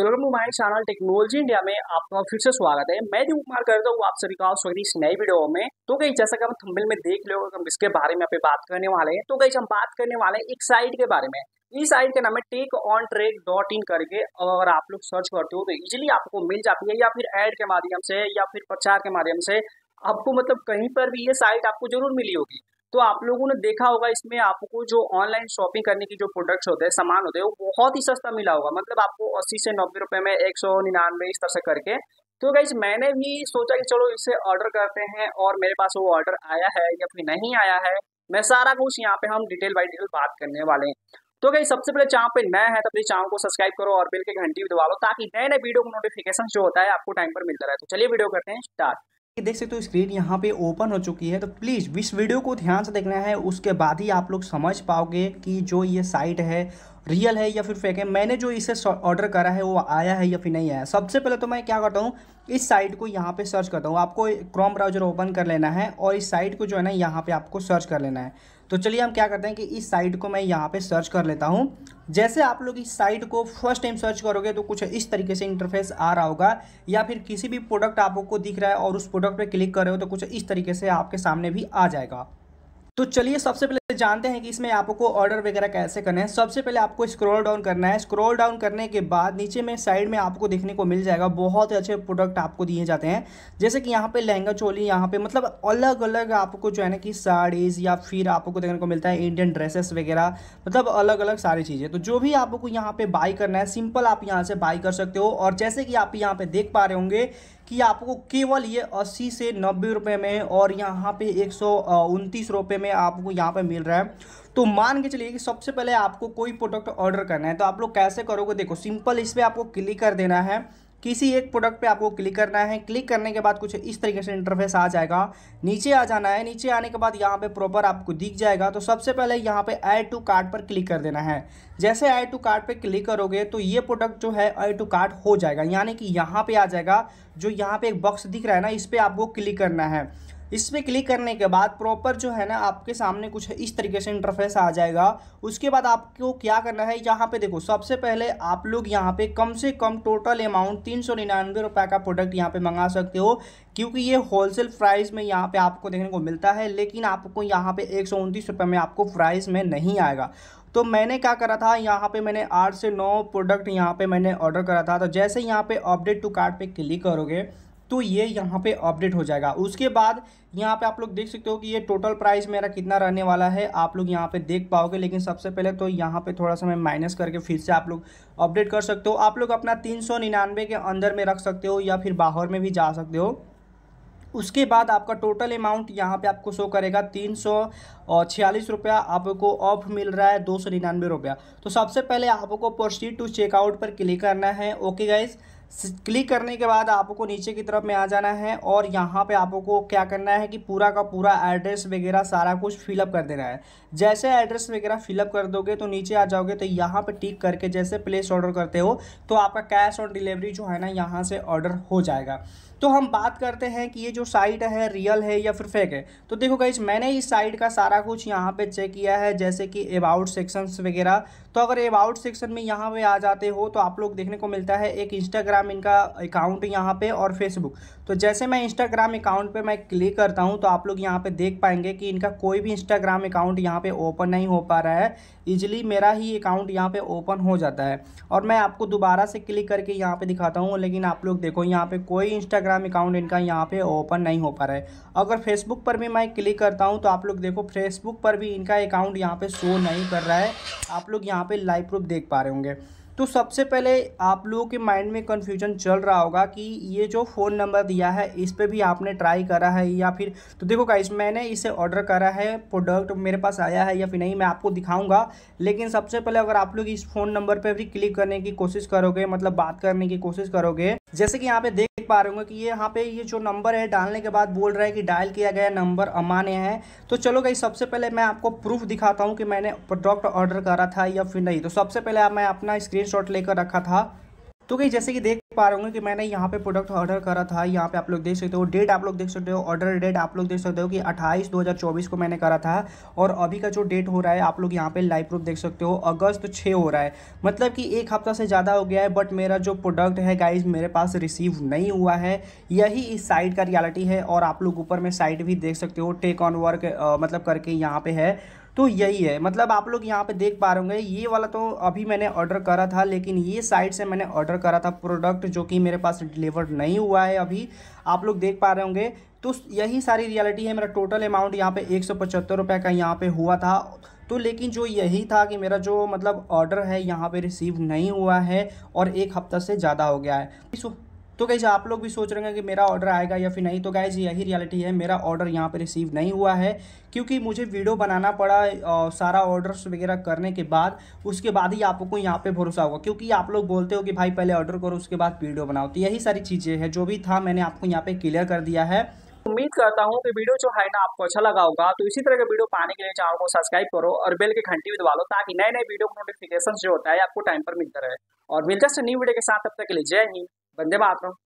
चलो channel technology India में आपका फिर से स्वागत है मैं जो कुमार करता हूँ आप सभी का स्वागत इस नए वीडियो में तो कहीं जैसा कि हम थंबनेल में देख लो हम इसके बारे में बात करने वाले हैं तो कहीं हम बात करने वाले हैं एक साइट के बारे में इस साइट का नाम है tech on trek dot in करके अगर आप लोग सर्च करते हो तो इजिली आपको मिल जाती है या फिर एड के माध्यम से या फिर प्रचार के माध्यम से आपको मतलब कहीं पर भी ये साइट आपको जरूर मिली होगी तो आप लोगों ने देखा होगा इसमें आपको जो ऑनलाइन शॉपिंग करने की जो प्रोडक्ट्स होते हैं सामान होते हैं वो बहुत ही सस्ता मिला होगा मतलब आपको अस्सी से नब्बे रुपये में एक सौ निन्यानवे इस तरह से करके तो गाइज मैंने भी सोचा कि चलो इसे ऑर्डर करते हैं और मेरे पास वो ऑर्डर आया है या फिर नहीं आया है मैं सारा कुछ यहाँ पे हम डिटेल बाई डिटेल बात करने वाले हैं तो गई सबसे पहले चाँव पे नया है तो अपने चाँव को सब्सक्राइब करो और बिल के घंटी भी दबा लो ताकि नए नए वीडियो को नोटिफिकेशन जो होता है आपको टाइम पर मिलता रहे तो चलिए वीडियो करते हैं स्टार्ट देख सकते हो तो स्क्रीन यहाँ पे ओपन हो चुकी है तो प्लीज़ इस वीडियो को ध्यान से देखना है उसके बाद ही आप लोग समझ पाओगे कि जो ये साइट है रियल है या फिर फेक है मैंने जो इसे ऑर्डर करा है वो आया है या फिर नहीं आया सबसे पहले तो मैं क्या करता हूँ इस साइट को यहाँ पे सर्च करता हूँ आपको क्रोम ब्राउजर ओपन कर लेना है और इस साइट को जो है ना यहाँ पे आपको सर्च कर लेना है तो चलिए हम क्या करते हैं कि इस साइट को मैं यहाँ पे सर्च कर लेता हूँ जैसे आप लोग इस साइट को फर्स्ट टाइम सर्च करोगे तो कुछ इस तरीके से इंटरफेस आ रहा होगा या फिर किसी भी प्रोडक्ट आपको दिख रहा है और उस प्रोडक्ट पर क्लिक कर रहे हो तो कुछ इस तरीके से आपके सामने भी आ जाएगा तो चलिए सबसे पहले जानते हैं कि इसमें आपको ऑर्डर वगैरह कैसे करना है सबसे पहले आपको स्क्रॉल डाउन करना है स्क्रॉल डाउन करने के बाद नीचे में साइड में आपको देखने को मिल जाएगा बहुत ही अच्छे प्रोडक्ट आपको दिए जाते हैं जैसे कि यहाँ पे लहंगा चोली यहाँ पे मतलब अलग अलग आपको जो है ना कि साड़ीज़ या फिर आपको देखने को मिलता है इंडियन ड्रेसेस वगैरह मतलब अलग अलग सारी चीज़ें तो जो भी आपको यहाँ पे बाई करना है सिंपल आप यहाँ से बाई कर सकते हो और जैसे कि आप यहाँ पे देख पा रहे होंगे कि आपको केवल ये अस्सी से नब्बे रुपये में और यहाँ पे एक सौ में आपको यहाँ पे मिल रहा रहा है तो मान के चलिए कि सबसे पहले आपको कोई प्रोडक्ट ऑर्डर करना है तो आप लोग कैसे करोगे देखो सिंपल इस पर आपको क्लिक कर देना है किसी एक प्रोडक्ट पे आपको क्लिक करना है क्लिक करने के बाद कुछ इस तरीके से इंटरफेस आ जाएगा नीचे आ जाना है नीचे आने के बाद यहाँ पे प्रॉपर आपको दिख जाएगा तो सबसे पहले यहाँ पे ऐड टू कार्ट पर क्लिक कर देना है जैसे ऐड टू कार्ट पे क्लिक करोगे तो ये प्रोडक्ट जो है ऐड टू कार्ट हो जाएगा यानी कि यहाँ पर आ जाएगा जो यहाँ पर एक बॉक्स दिख रहा है ना इस पर आपको क्लिक करना है इस पर क्लिक करने के बाद प्रॉपर जो है ना आपके सामने कुछ इस तरीके से इंटरफेस आ जाएगा उसके बाद आपको क्या करना है यहाँ पे देखो सबसे पहले आप लोग यहाँ पे कम से कम टोटल अमाउंट तीन सौ निन्यानवे रुपये का प्रोडक्ट यहाँ पे मंगा सकते हो क्योंकि ये होलसेल प्राइस में यहाँ पे आपको देखने को मिलता है लेकिन आपको यहाँ पे एक सौ उनतीस रुपये में आपको प्राइस में नहीं आएगा तो मैंने क्या करा था यहाँ पे मैंने आठ से नौ प्रोडक्ट यहाँ पे मैंने ऑर्डर करा था तो जैसे यहाँ पे अपडेट टू कार्ट पे क्लिक करोगे तो ये यहाँ पे अपडेट हो जाएगा उसके बाद यहाँ पे आप लोग देख सकते हो कि ये टोटल प्राइस मेरा कितना रहने वाला है आप लोग यहाँ पे देख पाओगे लेकिन सबसे पहले तो यहाँ पे थोड़ा सा मैं माइनस करके फिर से आप लोग अपडेट कर सकते हो आप लोग अपना तीन सौ निन्यानवे के अंदर में रख सकते हो या फिर बाहर में भी जा सकते हो उसके बाद आपका टोटल अमाउंट यहाँ पे आपको शो करेगा तीन सौ छियालीस रुपया आपको ऑफ मिल रहा है दो सौ निन्यानवे रुपया तो सबसे पहले आपको प्रोसीड टू चेकआउट पर क्लिक करना है ओके गाइज़ क्लिक करने के बाद आपको नीचे की तरफ में आ जाना है और यहाँ पे आपको क्या करना है कि पूरा का पूरा एड्रेस वगैरह सारा कुछ फिलअप कर देना है जैसे एड्रेस वगैरह फिलअप कर दोगे तो नीचे आ जाओगे तो यहाँ पे टिक करके जैसे प्लेस ऑर्डर करते हो तो आपका कैश ऑन डिलीवरी जो है ना यहाँ से ऑर्डर हो जाएगा तो हम बात करते हैं कि ये जो साइट है रियल है या फिर फेक है तो देखो गाइज मैंने इस साइट का सारा कुछ यहाँ पे चेक किया है जैसे कि अबाउट सेक्शंस वगैरह तो अगर अबाउट सेक्शन में यहाँ पे आ जाते हो तो आप लोग देखने को मिलता है एक इंस्टाग्राम इनका अकाउंट यहाँ पे और फेसबुक तो जैसे मैं इंस्टाग्राम अकाउंट पे मैं क्लिक करता हूँ तो आप लोग यहाँ पे देख पाएंगे कि इनका कोई भी इंस्टाग्राम अकाउंट यहाँ पे ओपन नहीं हो पा रहा है ईजिली मेरा ही अकाउंट यहाँ पे ओपन हो जाता है और मैं आपको दोबारा से क्लिक करके यहाँ पे दिखाता हूँ लेकिन आप लोग देखो यहाँ पे कोई इंस्टाग्राम इंस्टाग्राम अकाउंट इनका यहाँ पे ओपन नहीं हो पा रहा है अगर फेसबुक पर भी मैं क्लिक करता हूँ तो आप लोग देखो फेसबुक पर भी इनका अकाउंट यहाँ पे शो नहीं कर रहा है आप लोग यहाँ पे लाइव प्रूफ देख पा रहे होंगे तो सबसे पहले आप लोगों के माइंड में कन्फ्यूजन चल रहा होगा कि ये जो फ़ोन नंबर दिया है इस पर भी आपने ट्राई करा है या फिर तो देखो गाइस मैंने इसे ऑर्डर करा है प्रोडक्ट मेरे पास आया है या फिर नहीं मैं आपको दिखाऊंगा लेकिन सबसे पहले अगर आप लोग इस फ़ोन नंबर पर भी क्लिक करने की कोशिश करोगे मतलब बात करने की कोशिश करोगे जैसे कि यहाँ पे देख पा रहे होंगे कि ये यहाँ पे ये जो नंबर है डालने के बाद बोल रहा है कि डायल किया गया नंबर अमान्य है तो चलो गई सबसे पहले मैं आपको प्रूफ दिखाता हूँ कि मैंने प्रोडक्ट ऑर्डर करा था या फिर नहीं तो सबसे पहले मैं अपना स्क्रीन लेकर रखा था तो कहीं जैसे कि देख पा रहे होंगे कि मैंने यहाँ पे प्रोडक्ट ऑर्डर करा था यहाँ पे आप लोग देख सकते हो डेट आप लोग देख सकते हो ऑर्डर डेट आप लोग देख सकते हो कि 28 2024 को मैंने करा था और अभी का जो डेट हो रहा है आप लोग यहाँ पे लाइव प्रूफ देख सकते हो अगस्त छः हो रहा है मतलब कि एक हफ्ता से ज़्यादा हो गया है बट मेरा जो प्रोडक्ट है गाइज मेरे पास रिसीव नहीं हुआ है यही इस साइट का रियालिटी है और आप लोग ऊपर में साइट भी देख सकते हो टेक ऑन वर्क मतलब करके यहाँ पे है तो यही है मतलब आप लोग यहाँ पे देख पा रहे होंगे ये वाला तो अभी मैंने ऑर्डर करा था लेकिन ये साइड से मैंने ऑर्डर करा था प्रोडक्ट प्रोडक्ट जो कि मेरे पास डिलीवर नहीं हुआ है अभी आप लोग देख पा रहे होंगे तो यही सारी रियलिटी है मेरा टोटल अमाउंट यहाँ पे एक सौ पचहत्तर रुपये का यहाँ पे हुआ था तो लेकिन जो यही था कि मेरा जो मतलब ऑर्डर है यहाँ पे रिसीव नहीं हुआ है और एक हफ्ता से ज़्यादा हो गया है तो कैसे आप लोग भी सोच रहे हैं कि मेरा ऑर्डर आएगा या फिर नहीं तो गाइज यही रियलिटी है मेरा ऑर्डर यहाँ पर रिसीव नहीं हुआ है क्योंकि मुझे वीडियो बनाना पड़ा आ, सारा ऑर्डर्स वगैरह करने के बाद उसके बाद ही आपको यहाँ पे भरोसा होगा क्योंकि आप लोग बोलते हो कि भाई पहले ऑर्डर करो उसके बाद वीडियो बनाओ तो यही सारी चीज़ें हैं जो भी था मैंने आपको यहाँ पे क्लियर कर दिया है उम्मीद करता हूँ कि वीडियो जो है ना आपको अच्छा लगा होगा तो इसी तरह के वीडियो पाने के लिए चैनल को सब्सक्राइब करो और बेल की घंटी भी दबा लो ताकि नए नए वीडियो का नोटिफिकेशन जो होता है आपको टाइम पर मिलता रहे और से न्यू वीडियो के साथ तब तक के लिए जय हिंद वंदे मातरम